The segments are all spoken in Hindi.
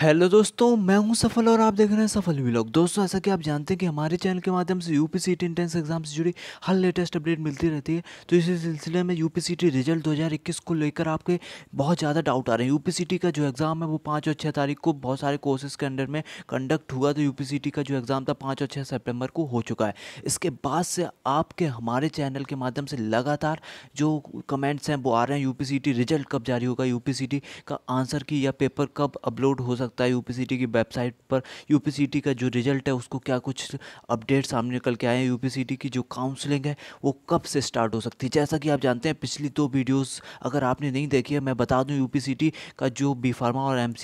हेलो दोस्तों मैं हूं सफल और आप देख रहे हैं सफल व्लॉग दोस्तों ऐसा कि आप जानते हैं कि हमारे चैनल के माध्यम से U P C T entrance exam से जुड़ी हर लेटेस्ट अपडेट मिलती रहती है तो इसी सिलसिले में U P C T result 2021 को लेकर आपके बहुत ज़्यादा डाउट आ रहे हैं यू पी सी टी का जो एग्ज़ाम है वो पाँच और छः तारीख को बहुत सारे कोर्सेज के अंडर में कंडक्ट हुआ तो यू पी सी टी का जो एग्ज़ाम था पाँच और छः सेप्टेम्बर को हो चुका है इसके बाद से आपके हमारे चैनल के माध्यम से लगातार जो कमेंट्स हैं वो आ रहे हैं U P C T result कब जारी होगा यू पी सी टी का आंसर की या पेपर कब अपलोड हो सकता सकता है यूपीसीटी की वेबसाइट पर यूपीसीटी का जो रिजल्ट है उसको क्या कुछ अपडेट सामने निकल के आए हैं यूपीसीटी की जो काउंसलिंग है वो कब से स्टार्ट हो सकती है जैसा कि आप जानते हैं पिछली दो वीडियोस अगर आपने नहीं देखी है मैं बता दूं यूपीसीटी का जो बी फार्मा और एम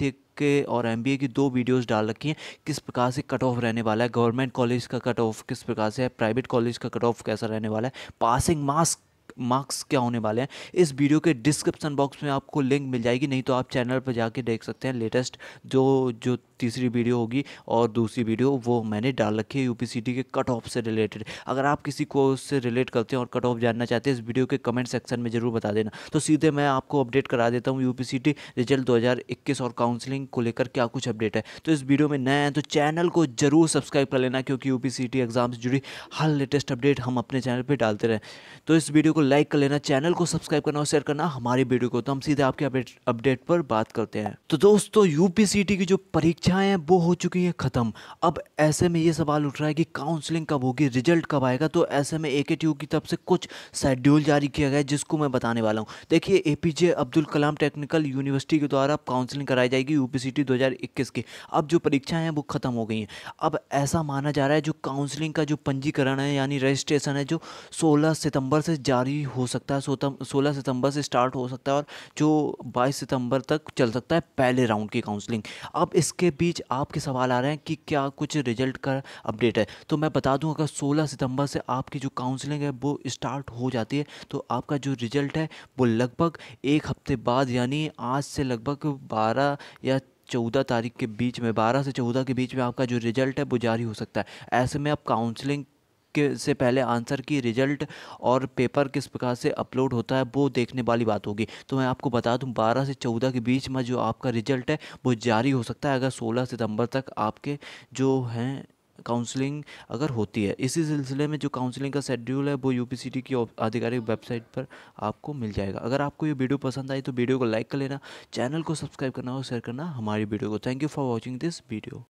के और एम की दो वीडियोस डाल रखी हैं किस प्रकार से कट ऑफ रहने वाला है गवर्नमेंट कॉलेज का कट ऑफ किस प्रकार से है प्राइवेट कॉलेज का कट ऑफ कैसा रहने वाला है पासिंग मार्क्स मार्क्स क्या होने वाले हैं इस वीडियो के डिस्क्रिप्शन बॉक्स में आपको लिंक मिल जाएगी नहीं तो आप चैनल पर जाके देख सकते हैं लेटेस्ट जो जो तीसरी वीडियो होगी और दूसरी वीडियो वो मैंने डाल रखी है यूपीसीटी के कट ऑफ से रिलेटेड अगर आप किसी कोर्स से रिलेट करते हैं और कट ऑफ जानना चाहते हैं इस वीडियो के कमेंट सेक्शन में ज़रूर बता देना तो सीधे मैं आपको अपडेट करा देता हूँ यूपीसीटी रिजल्ट 2021 और काउंसलिंग को लेकर क्या कुछ अपडेट है तो इस वीडियो में नए हैं तो चैनल को ज़रूर सब्सक्राइब कर लेना क्योंकि यूपीसीटी एग्ज़ाम से जुड़ी हर लेटेस्ट अपडेट हम अपने चैनल पर डालते रहें तो इस वीडियो को लाइक कर लेना चैनल को सब्सक्राइब करना और शेयर करना हमारी वीडियो को तो हम सीधे आपके अपडेट पर बात करते हैं तो दोस्तों यूपीसीटी की जो परीक्षाएं हैं वो हो चुकी हैं ख़त्म अब ऐसे में ये सवाल उठ रहा है कि काउंसलिंग कब होगी रिजल्ट कब आएगा तो ऐसे में ए की तरफ से कुछ शेड्यूल जारी किया गया जिसको मैं बताने वाला हूँ देखिए A Abdul Kalam technical university के द्वारा काउंसलिंग कराई जाएगी यू पी की अब जो परीक्षाएं हैं वो ख़त्म हो गई हैं अब ऐसा माना जा रहा है जो काउंसलिंग का जो पंजीकरण है यानी रजिस्ट्रेशन है जो सोलह सितंबर से जारी भी हो सकता है सोलह सितंबर से स्टार्ट हो सकता है और जो बाईस सितंबर तक चल सकता है पहले राउंड की काउंसलिंग अब इसके बीच आपके सवाल आ रहे हैं कि क्या कुछ रिजल्ट का अपडेट है तो मैं बता दूं अगर सोलह सितंबर से आपकी जो काउंसलिंग है वो स्टार्ट हो जाती है तो आपका जो रिजल्ट है वो लगभग एक हफ्ते बाद यानी आज से लगभग बारह या चौदह तारीख के बीच में बारह से चौदह के बीच में आपका जो रिजल्ट है वो जारी हो सकता है ऐसे में आप काउंसलिंग के से पहले आंसर की रिजल्ट और पेपर किस प्रकार से अपलोड होता है वो देखने वाली बात होगी तो मैं आपको बता दूँ बारह से चौदह के बीच में जो आपका रिजल्ट है वो जारी हो सकता है अगर सोलह सितम्बर तक आपके जो हैं काउंसलिंग अगर होती है इसी सिलसिले में जो काउंसलिंग का शेड्यूल है वो यूपीसीटी की आधिकारिक वेबसाइट पर आपको मिल जाएगा अगर आपको ये वीडियो पसंद आई तो वीडियो को लाइक कर लेना चैनल को सब्सक्राइब करना और शेयर करना हमारी वीडियो को thank you for watching this video